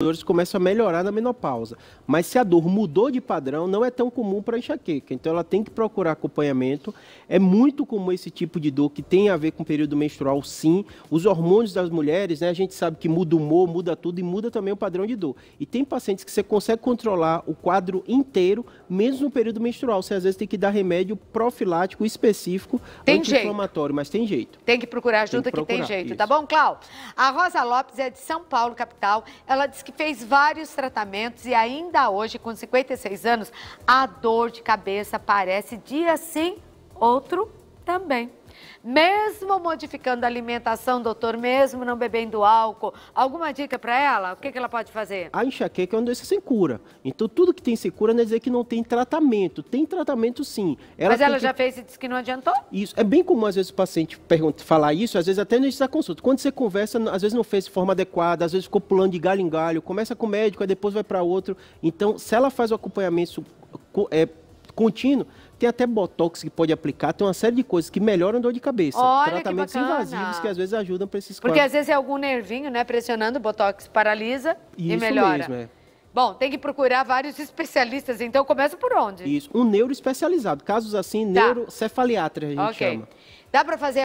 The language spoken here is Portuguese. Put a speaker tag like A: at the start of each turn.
A: Começa começam a melhorar na menopausa. Mas se a dor mudou de padrão, não é tão comum para enxaqueca. Então ela tem que procurar acompanhamento. É muito comum esse tipo de dor que tem a ver com o período menstrual, sim. Os hormônios das mulheres, né, a gente sabe que muda o humor, muda tudo e muda também o padrão de dor. E tem pacientes que você consegue controlar o quadro inteiro, mesmo no período menstrual. Você às vezes tem que dar remédio profilático específico, anti-inflamatório, mas tem jeito.
B: Tem que procurar ajuda tem que, procurar, que, tem jeito, tá isso. tá bom, Clau? A Rosa Lopes é de São Paulo, capital. Ela diz que fez vários tratamentos e ainda hoje, com 56 anos, a dor de cabeça parece dia sim, outro também. Mesmo modificando a alimentação, doutor, mesmo não bebendo álcool, alguma dica para ela? O que, que ela pode fazer?
A: A enxaqueca é uma doença sem cura. Então, tudo que tem sem cura não é dizer que não tem tratamento. Tem tratamento sim. Ela Mas ela que... já
B: fez e disse que não adiantou?
A: Isso. É bem comum, às vezes, o paciente pergunta, falar isso, às vezes até no início da consulta. Quando você conversa, às vezes não fez de forma adequada, às vezes ficou pulando de galho em galho, começa com o médico, aí depois vai para outro. Então, se ela faz o acompanhamento é, contínuo. Tem até botox que pode aplicar, tem uma série de coisas que melhoram dor de cabeça. Olha, Tratamentos que invasivos que às vezes ajudam para esses Porque quadros. às vezes
B: é algum nervinho, né, pressionando, o botox paralisa Isso e melhora. Mesmo, é. Bom, tem que procurar vários especialistas, então começa por onde?
A: Isso, um neuro especializado, casos assim, tá. neurocefaliatra a gente okay. chama.
B: Dá para fazer